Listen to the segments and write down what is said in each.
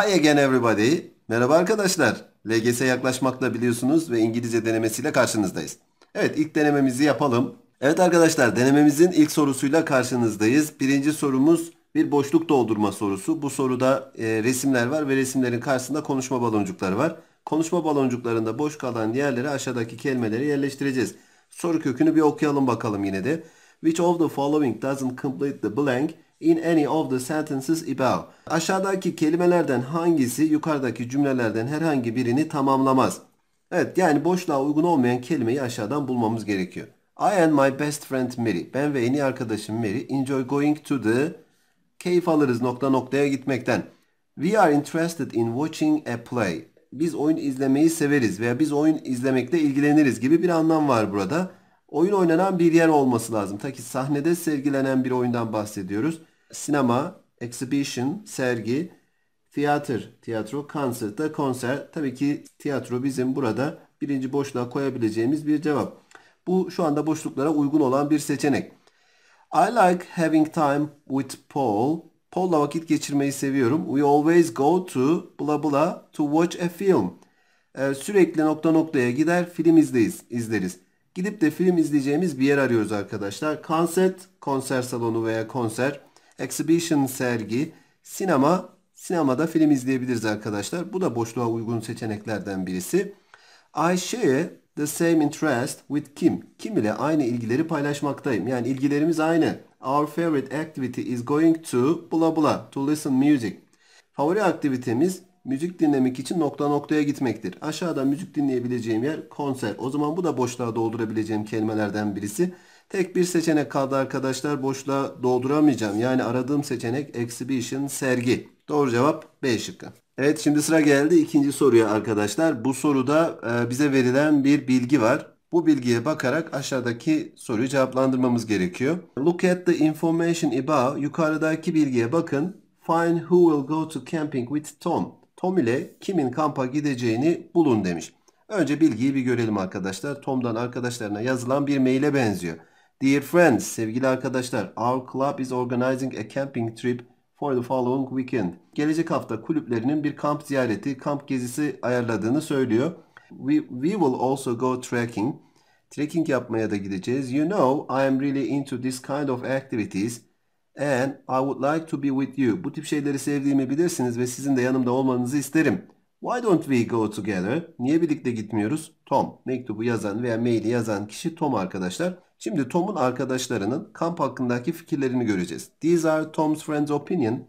Hi again everybody. Merhaba arkadaşlar. LGS yaklaşmakla biliyorsunuz ve İngilizce denemesiyle karşınızdayız. Evet ilk denememizi yapalım. Evet arkadaşlar denememizin ilk sorusuyla karşınızdayız. Birinci sorumuz bir boşluk doldurma sorusu. Bu soruda e, resimler var ve resimlerin karşısında konuşma baloncukları var. Konuşma baloncuklarında boş kalan yerlere aşağıdaki kelimeleri yerleştireceğiz. Soru kökünü bir okuyalım bakalım yine de. Which of the following doesn't complete the blank in any of the sentences above. Aşağıdaki kelimelerden hangisi yukarıdaki cümlelerden herhangi birini tamamlamaz? Evet yani boşluğa uygun olmayan kelimeyi aşağıdan bulmamız gerekiyor. I and my best friend Mary. Ben ve en iyi arkadaşım Mary enjoy going to the keyif alırız nokta noktaya gitmekten. We are interested in watching a play. Biz oyun izlemeyi severiz veya biz oyun izlemekle ilgileniriz gibi bir anlam var burada. Oyun oynanan bir yer olması lazım. Ta ki sahnede sergilenen bir oyundan bahsediyoruz sinema, exhibition, sergi, tiyatr, tiyatro, concert da konser. Tabii ki tiyatro bizim burada birinci boşluğa koyabileceğimiz bir cevap. Bu şu anda boşluklara uygun olan bir seçenek. I like having time with Paul. Paul'la vakit geçirmeyi seviyorum. We always go to bla bla to watch a film. Ee, sürekli nokta noktaya gider film izleyiz, izleriz. Gidip de film izleyeceğimiz bir yer arıyoruz arkadaşlar. Concert, konser salonu veya konser. Exhibition sergi, sinema, sinemada film izleyebiliriz arkadaşlar. Bu da boşluğa uygun seçeneklerden birisi. I share the same interest with Kim. Kim ile aynı ilgileri paylaşmaktayım. Yani ilgilerimiz aynı. Our favorite activity is going to bula bula, to listen music. Favori aktivitemiz müzik dinlemek için nokta noktaya gitmektir. Aşağıda müzik dinleyebileceğim yer konser. O zaman bu da boşluğa doldurabileceğim kelimelerden birisi. Tek bir seçenek kaldı arkadaşlar. Boşluğa dolduramayacağım. Yani aradığım seçenek exhibition sergi. Doğru cevap B şıkkı. Evet şimdi sıra geldi ikinci soruya arkadaşlar. Bu soruda e, bize verilen bir bilgi var. Bu bilgiye bakarak aşağıdaki soruyu cevaplandırmamız gerekiyor. Look at the information above. Yukarıdaki bilgiye bakın. Find who will go to camping with Tom. Tom ile kimin kampa gideceğini bulun demiş. Önce bilgiyi bir görelim arkadaşlar. Tom'dan arkadaşlarına yazılan bir maile benziyor. Dear friends, sevgili arkadaşlar, our club is organizing a camping trip for the following weekend. Gelecek hafta kulüplerinin bir kamp ziyareti, kamp gezisi ayarladığını söylüyor. We, we will also go trekking. Trekking yapmaya da gideceğiz. You know, I am really into this kind of activities and I would like to be with you. Bu tip şeyleri sevdiğimi bilirsiniz ve sizin de yanımda olmanızı isterim. Why don't we go together? Niye birlikte gitmiyoruz? Tom. Mektubu yazan veya maili yazan kişi Tom arkadaşlar. Şimdi Tom'un arkadaşlarının kamp hakkındaki fikirlerini göreceğiz. These are Tom's friends' opinion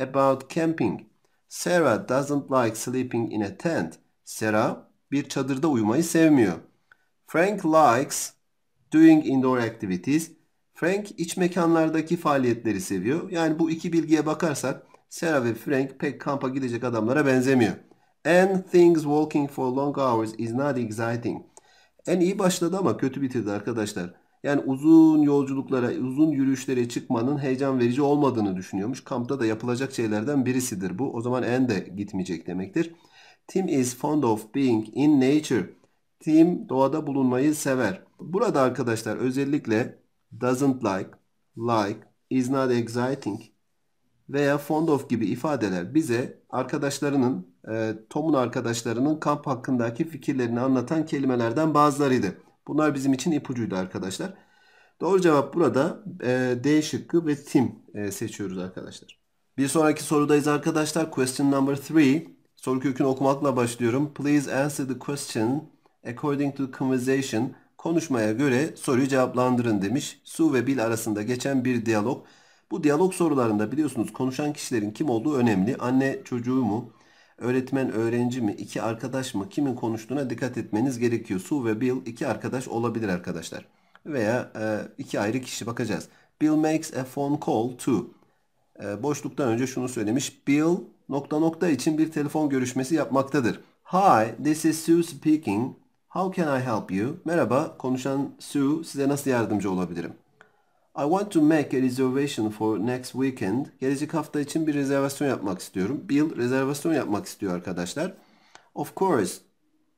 about camping. Sarah doesn't like sleeping in a tent. Sarah bir çadırda uyumayı sevmiyor. Frank likes doing indoor activities. Frank iç mekanlardaki faaliyetleri seviyor. Yani bu iki bilgiye bakarsak Sarah ve Frank pek kampa gidecek adamlara benzemiyor. And things walking for long hours is not exciting. En iyi başladı ama kötü bitirdi arkadaşlar. Yani uzun yolculuklara, uzun yürüyüşlere çıkmanın heyecan verici olmadığını düşünüyormuş. Kampta da yapılacak şeylerden birisidir bu. O zaman en de gitmeyecek demektir. Tim is fond of being in nature. Tim doğada bulunmayı sever. Burada arkadaşlar özellikle doesn't like, like, is not exciting veya fond of gibi ifadeler bize arkadaşlarının, e, Tom'un arkadaşlarının kamp hakkındaki fikirlerini anlatan kelimelerden bazılarıydı. Bunlar bizim için ipucuydu arkadaşlar. Doğru cevap burada e, D şıkkı ve Tim e, seçiyoruz arkadaşlar. Bir sonraki sorudayız arkadaşlar. Question number 3. Soru kökünü okumakla başlıyorum. Please answer the question according to the conversation. Konuşmaya göre soruyu cevaplandırın demiş. Su ve Bill arasında geçen bir diyalog. Bu diyalog sorularında biliyorsunuz konuşan kişilerin kim olduğu önemli. Anne çocuğu mu? öğretmen öğrenci mi, iki arkadaş mı, kimin konuştuğuna dikkat etmeniz gerekiyor. Su ve Bill iki arkadaş olabilir arkadaşlar. Veya e, iki ayrı kişi bakacağız. Bill makes a phone call to. E, boşluktan önce şunu söylemiş. Bill nokta nokta için bir telefon görüşmesi yapmaktadır. Hi, this is Sue speaking. How can I help you? Merhaba, konuşan Sue. Size nasıl yardımcı olabilirim? I want to make a reservation for next weekend. Gelecek hafta için bir rezervasyon yapmak istiyorum. Bill rezervasyon yapmak istiyor arkadaşlar. Of course.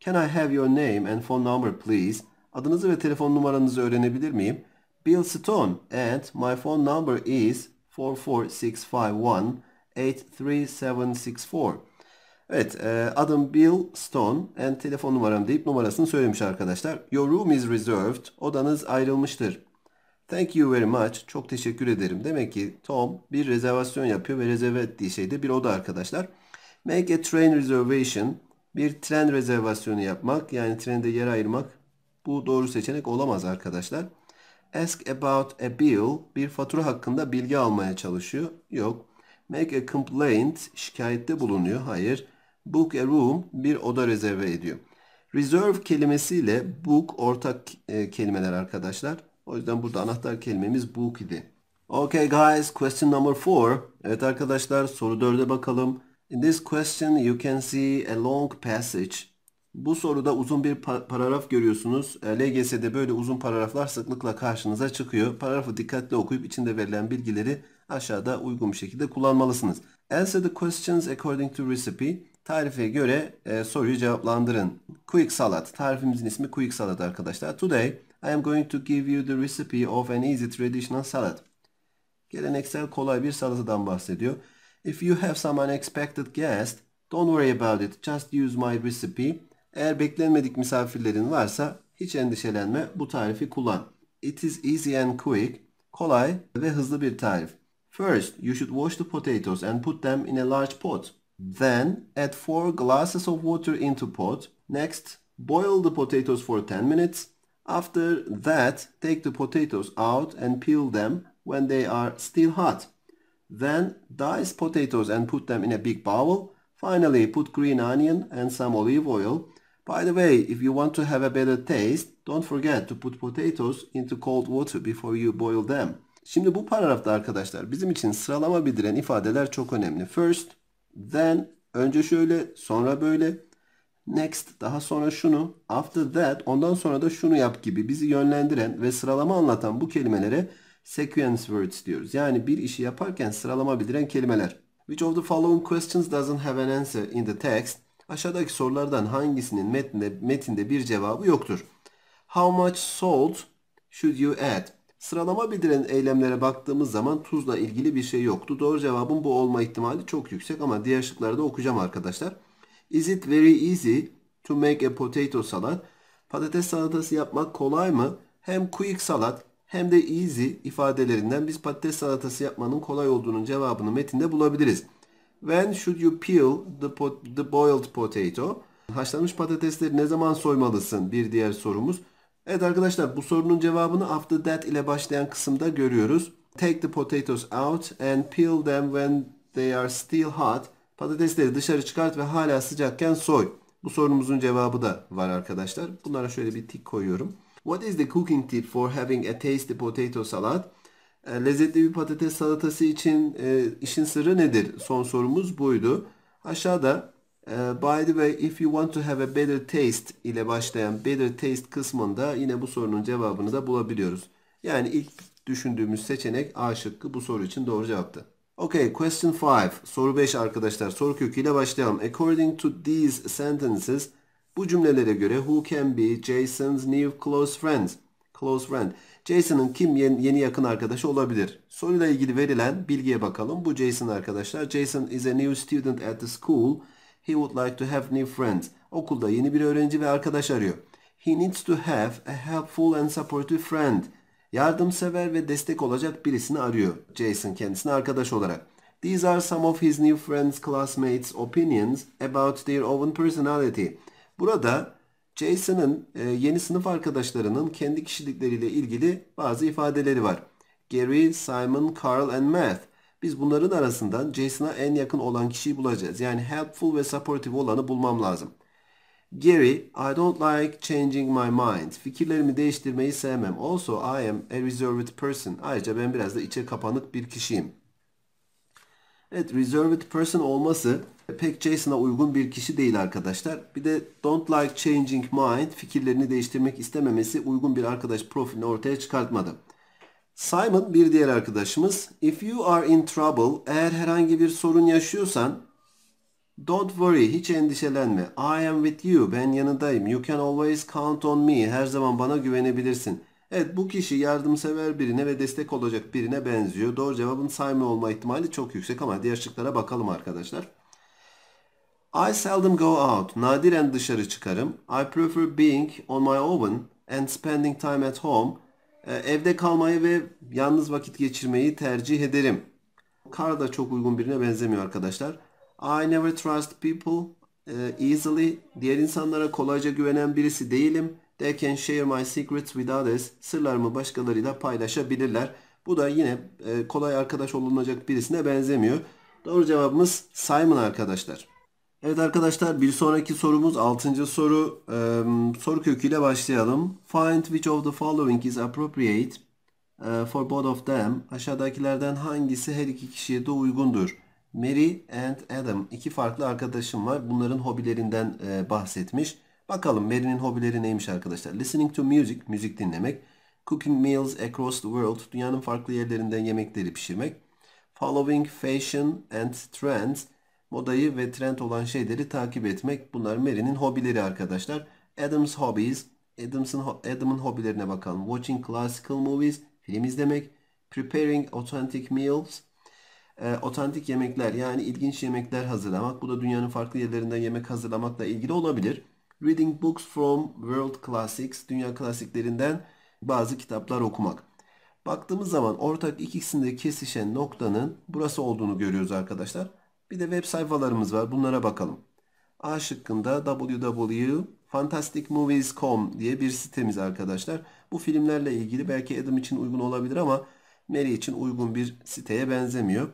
Can I have your name and phone number please? Adınızı ve telefon numaranızı öğrenebilir miyim? Bill Stone and my phone number is 44651-83764. Evet e, adım Bill Stone and telefon numaram deyip numarasını söylemiş arkadaşlar. Your room is reserved. Odanız ayrılmıştır. Thank you very much. Çok teşekkür ederim. Demek ki Tom bir rezervasyon yapıyor ve rezerve ettiği şey de bir oda arkadaşlar. Make a train reservation. Bir tren rezervasyonu yapmak yani trende yer ayırmak. Bu doğru seçenek olamaz arkadaşlar. Ask about a bill. Bir fatura hakkında bilgi almaya çalışıyor. Yok. Make a complaint. Şikayette bulunuyor. Hayır. Book a room. Bir oda rezerve ediyor. Reserve kelimesiyle book ortak e, kelimeler arkadaşlar. O yüzden burada anahtar kelimemiz book idi. Okay guys, question number four. Evet arkadaşlar soru dörde bakalım. In this question you can see a long passage. Bu soruda uzun bir paragraf görüyorsunuz. E, LGS'de böyle uzun paragraflar sıklıkla karşınıza çıkıyor. Paragrafı dikkatli okuyup içinde verilen bilgileri aşağıda uygun bir şekilde kullanmalısınız. Answer the questions according to recipe. Tarife göre e, soruyu cevaplandırın. Quick Salad. Tarifimizin ismi Quick Salad arkadaşlar. Today I am going to give you the recipe of an easy traditional salad. Geleneksel kolay bir salatadan bahsediyor. If you have some unexpected guest, don't worry about it. Just use my recipe. Eğer beklenmedik misafirlerin varsa hiç endişelenme bu tarifi kullan. It is easy and quick. Kolay ve hızlı bir tarif. First, you should wash the potatoes and put them in a large pot. Then, add 4 glasses of water into pot. Next, boil the potatoes for 10 minutes. After that, take the potatoes out and peel them when they are still hot. Then dice potatoes and put them in a big bowl. Finally, put green onion and some olive oil. By the way, if you want to have a better taste, don't forget to put potatoes into cold water before you boil them. Şimdi bu paragrafta arkadaşlar bizim için sıralama bildiren ifadeler çok önemli. First, then, önce şöyle, sonra böyle, next daha sonra şunu after that ondan sonra da şunu yap gibi bizi yönlendiren ve sıralama anlatan bu kelimelere sequence words diyoruz. Yani bir işi yaparken sıralama bildiren kelimeler. Which of the following questions doesn't have an answer in the text? Aşağıdaki sorulardan hangisinin metinde, metinde bir cevabı yoktur? How much salt should you add? Sıralama bildiren eylemlere baktığımız zaman tuzla ilgili bir şey yoktu. Doğru cevabın bu olma ihtimali çok yüksek ama diğer şıkları da okuyacağım arkadaşlar. Is it very easy to make a potato salad? Patates salatası yapmak kolay mı? Hem quick salat hem de easy ifadelerinden biz patates salatası yapmanın kolay olduğunun cevabını metinde bulabiliriz. When should you peel the, pot the boiled potato? Haşlanmış patatesleri ne zaman soymalısın? Bir diğer sorumuz. Evet arkadaşlar bu sorunun cevabını after that ile başlayan kısımda görüyoruz. Take the potatoes out and peel them when they are still hot. Patatesleri dışarı çıkart ve hala sıcakken soy. Bu sorumuzun cevabı da var arkadaşlar. Bunlara şöyle bir tik koyuyorum. What is the cooking tip for having a tasty potato salad? E, lezzetli bir patates salatası için e, işin sırrı nedir? Son sorumuz buydu. Aşağıda e, by the way if you want to have a better taste ile başlayan better taste kısmında yine bu sorunun cevabını da bulabiliyoruz. Yani ilk düşündüğümüz seçenek A şıkkı bu soru için doğru cevaptı. Okay, question 5. Soru 5 arkadaşlar. Soru köküyle başlayalım. According to these sentences, bu cümlelere göre who can be Jason's new close friend? Close friend. Jason'ın kim yeni yakın arkadaşı olabilir? Soruyla ilgili verilen bilgiye bakalım. Bu Jason arkadaşlar. Jason is a new student at the school. He would like to have new friends. Okulda yeni bir öğrenci ve arkadaş arıyor. He needs to have a helpful and supportive friend. Yardımsever ve destek olacak birisini arıyor Jason kendisine arkadaş olarak. These are some of his new friends classmates opinions about their own personality. Burada Jason'ın e, yeni sınıf arkadaşlarının kendi kişilikleriyle ilgili bazı ifadeleri var. Gary, Simon, Carl and Matt. Biz bunların arasından Jason'a en yakın olan kişiyi bulacağız. Yani helpful ve supportive olanı bulmam lazım.'' Gary, I don't like changing my mind. Fikirlerimi değiştirmeyi sevmem. Also, I am a reserved person. Ayrıca ben biraz da içe kapanık bir kişiyim. Evet, reserved person olması pek Jason'a uygun bir kişi değil arkadaşlar. Bir de don't like changing mind, fikirlerini değiştirmek istememesi uygun bir arkadaş profilini ortaya çıkartmadı. Simon bir diğer arkadaşımız. If you are in trouble, eğer herhangi bir sorun yaşıyorsan Don't worry, hiç endişelenme. I am with you, ben yanındayım. You can always count on me, her zaman bana güvenebilirsin. Evet bu kişi yardımsever birine ve destek olacak birine benziyor. Doğru cevabın sayma olma ihtimali çok yüksek ama diğer şıklara bakalım arkadaşlar. I seldom go out. Nadiren dışarı çıkarım. I prefer being on my own and spending time at home. Ee, evde kalmayı ve yalnız vakit geçirmeyi tercih ederim. Kar da çok uygun birine benzemiyor arkadaşlar. I never trust people e, easily. Diğer insanlara kolayca güvenen birisi değilim. They can share my secrets with others. Sırlarımı başkalarıyla paylaşabilirler. Bu da yine e, kolay arkadaş olunacak birisine benzemiyor. Doğru cevabımız Simon arkadaşlar. Evet arkadaşlar bir sonraki sorumuz 6. soru. Ee, soru köküyle başlayalım. Find which of the following is appropriate e, for both of them. Aşağıdakilerden hangisi her iki kişiye de uygundur? Mary and Adam iki farklı arkadaşım var. Bunların hobilerinden e, bahsetmiş. Bakalım Mary'nin hobileri neymiş arkadaşlar. Listening to music, müzik dinlemek. Cooking meals across the world, dünyanın farklı yerlerinden yemekleri pişirmek. Following fashion and trends, modayı ve trend olan şeyleri takip etmek. Bunlar Mary'nin hobileri arkadaşlar. Adam's hobbies, Adam'ın Adam'ın hobilerine bakalım. Watching classical movies, film izlemek. Preparing authentic meals, e, otantik yemekler yani ilginç yemekler hazırlamak. Bu da dünyanın farklı yerlerinden yemek hazırlamakla ilgili olabilir. Reading books from world classics, dünya klasiklerinden bazı kitaplar okumak. Baktığımız zaman ortak ikisinde kesişen noktanın burası olduğunu görüyoruz arkadaşlar. Bir de web sayfalarımız var. Bunlara bakalım. A şıkkında www.fantasticmovies.com diye bir sitemiz arkadaşlar. Bu filmlerle ilgili belki Adam için uygun olabilir ama Mary için uygun bir siteye benzemiyor.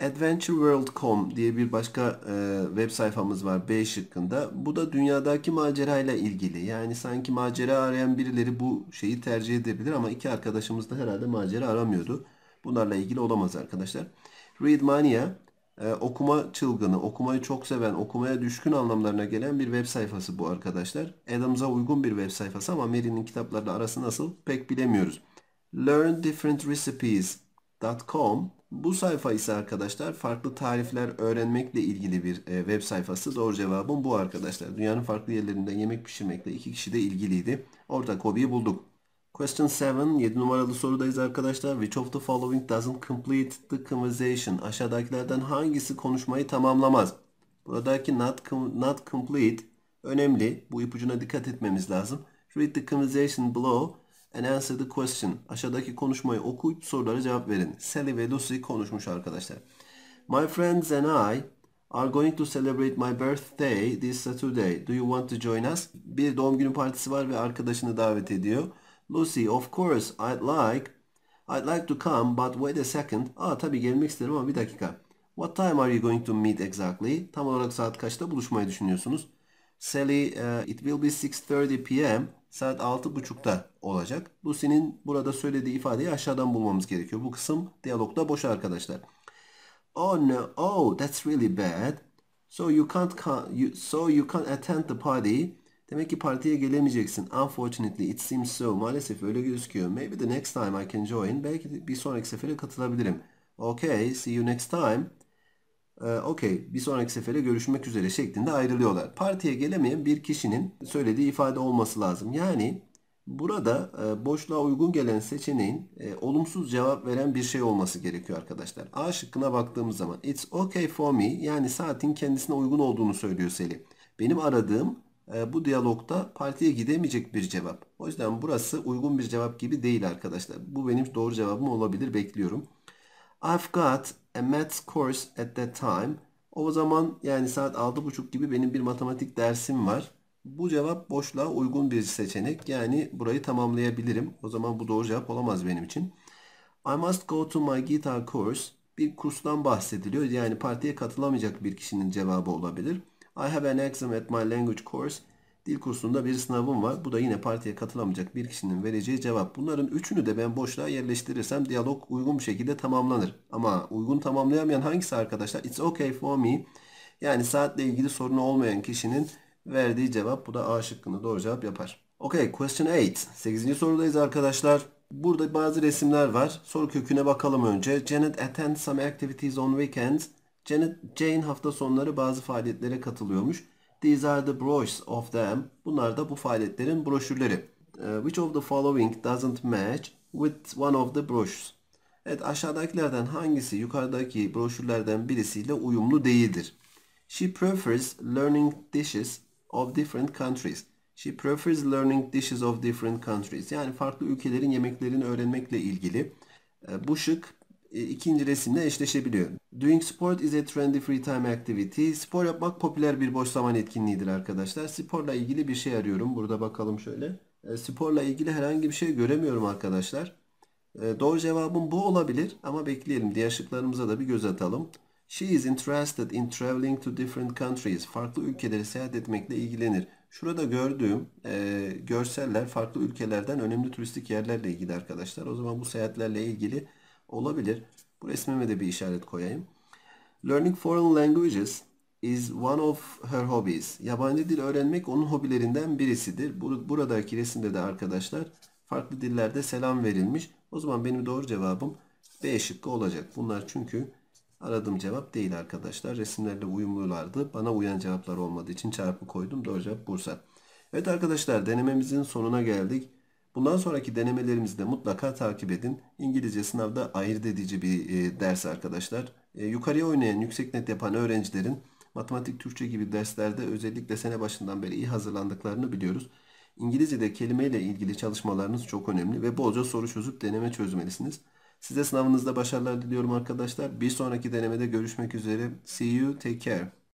AdventureWorld.com diye bir başka e, web sayfamız var B şıkkında. Bu da dünyadaki macerayla ilgili. Yani sanki macera arayan birileri bu şeyi tercih edebilir ama iki arkadaşımız da herhalde macera aramıyordu. Bunlarla ilgili olamaz arkadaşlar. Readmania e, okuma çılgını, okumayı çok seven, okumaya düşkün anlamlarına gelen bir web sayfası bu arkadaşlar. Adams'a uygun bir web sayfası ama Mary'nin kitaplarla arası nasıl pek bilemiyoruz. LearnDifferentRecipes.com bu sayfa ise arkadaşlar farklı tarifler öğrenmekle ilgili bir e, web sayfası. Doğru cevabım bu arkadaşlar. Dünyanın farklı yerlerinden yemek pişirmekle iki kişi de ilgiliydi. Ortak hobiyi bulduk. Question 7. 7 numaralı sorudayız arkadaşlar. Which of the following doesn't complete the conversation? Aşağıdakilerden hangisi konuşmayı tamamlamaz? Buradaki not, not complete önemli. Bu ipucuna dikkat etmemiz lazım. Read the conversation below and answer the question. Aşağıdaki konuşmayı okuyup sorulara cevap verin. Sally ve Lucy konuşmuş arkadaşlar. My friends and I are going to celebrate my birthday this Saturday. Do you want to join us? Bir doğum günü partisi var ve arkadaşını davet ediyor. Lucy, of course, I'd like. I'd like to come, but wait a second. Aa tabii gelmek isterim ama bir dakika. What time are you going to meet exactly? Tam olarak saat kaçta buluşmayı düşünüyorsunuz? Sally, uh, it will be 6.30 p.m saat 6.30'da olacak. Lucy'nin burada söylediği ifadeyi aşağıdan bulmamız gerekiyor. Bu kısım diyalogda boş arkadaşlar. Oh no, oh that's really bad. So you can't so you can't attend the party. Demek ki partiye gelemeyeceksin. Unfortunately it seems so. Maalesef öyle gözüküyor. Maybe the next time I can join. Belki bir sonraki sefere katılabilirim. Okay, see you next time. Ee, okey bir sonraki sefere görüşmek üzere şeklinde ayrılıyorlar. Partiye gelemeyen bir kişinin söylediği ifade olması lazım. Yani burada e, boşluğa uygun gelen seçeneğin e, olumsuz cevap veren bir şey olması gerekiyor arkadaşlar. A şıkkına baktığımız zaman it's okay for me yani saatin kendisine uygun olduğunu söylüyor Selim. Benim aradığım e, bu diyalogda partiye gidemeyecek bir cevap. O yüzden burası uygun bir cevap gibi değil arkadaşlar. Bu benim doğru cevabım olabilir bekliyorum. I've got a maths course at that time. O zaman yani saat 6.30 gibi benim bir matematik dersim var. Bu cevap boşluğa uygun bir seçenek. Yani burayı tamamlayabilirim. O zaman bu doğru cevap olamaz benim için. I must go to my guitar course. Bir kurstan bahsediliyor. Yani partiye katılamayacak bir kişinin cevabı olabilir. I have an exam at my language course. Dil kursunda bir sınavım var. Bu da yine partiye katılamayacak bir kişinin vereceği cevap. Bunların üçünü de ben boşluğa yerleştirirsem diyalog uygun bir şekilde tamamlanır. Ama uygun tamamlayamayan hangisi arkadaşlar? It's okay for me. Yani saatle ilgili sorunu olmayan kişinin verdiği cevap. Bu da A şıkkını doğru cevap yapar. Okay, question 8. 8. sorudayız arkadaşlar. Burada bazı resimler var. Soru köküne bakalım önce. Janet attends some activities on weekends. Janet, Jane hafta sonları bazı faaliyetlere katılıyormuş. These are the brochures of them. Bunlar da bu faaliyetlerin broşürleri. Uh, which of the following doesn't match with one of the brochures? Evet aşağıdakilerden hangisi yukarıdaki broşürlerden birisiyle uyumlu değildir? She prefers learning dishes of different countries. She prefers learning dishes of different countries. Yani farklı ülkelerin yemeklerini öğrenmekle ilgili. Uh, bu şık uh, ikinci resimle eşleşebiliyor. Doing sport is a trendy free time activity. Spor yapmak popüler bir boş zaman etkinliğidir arkadaşlar. Sporla ilgili bir şey arıyorum. Burada bakalım şöyle. E, sporla ilgili herhangi bir şey göremiyorum arkadaşlar. E, doğru cevabım bu olabilir ama bekleyelim. Diğer şıklarımıza da bir göz atalım. She is interested in traveling to different countries. Farklı ülkeleri seyahat etmekle ilgilenir. Şurada gördüğüm e, görseller farklı ülkelerden önemli turistik yerlerle ilgili arkadaşlar. O zaman bu seyahatlerle ilgili olabilir. Bu resmime de bir işaret koyayım. Learning foreign languages is one of her hobbies. Yabancı dil öğrenmek onun hobilerinden birisidir. Buradaki resimde de arkadaşlar farklı dillerde selam verilmiş. O zaman benim doğru cevabım B şıkkı olacak. Bunlar çünkü aradığım cevap değil arkadaşlar. Resimlerle uyumlulardı. Bana uyan cevaplar olmadığı için çarpı koydum. Doğru cevap Bursa. Evet arkadaşlar denememizin sonuna geldik. Bundan sonraki denemelerimizi de mutlaka takip edin. İngilizce sınavda ayırt edici bir e, ders arkadaşlar. E, yukarıya oynayan, yüksek net yapan öğrencilerin matematik, Türkçe gibi derslerde özellikle sene başından beri iyi hazırlandıklarını biliyoruz. İngilizce'de kelimeyle ilgili çalışmalarınız çok önemli ve bolca soru çözüp deneme çözmelisiniz. Size sınavınızda başarılar diliyorum arkadaşlar. Bir sonraki denemede görüşmek üzere. See you, take care.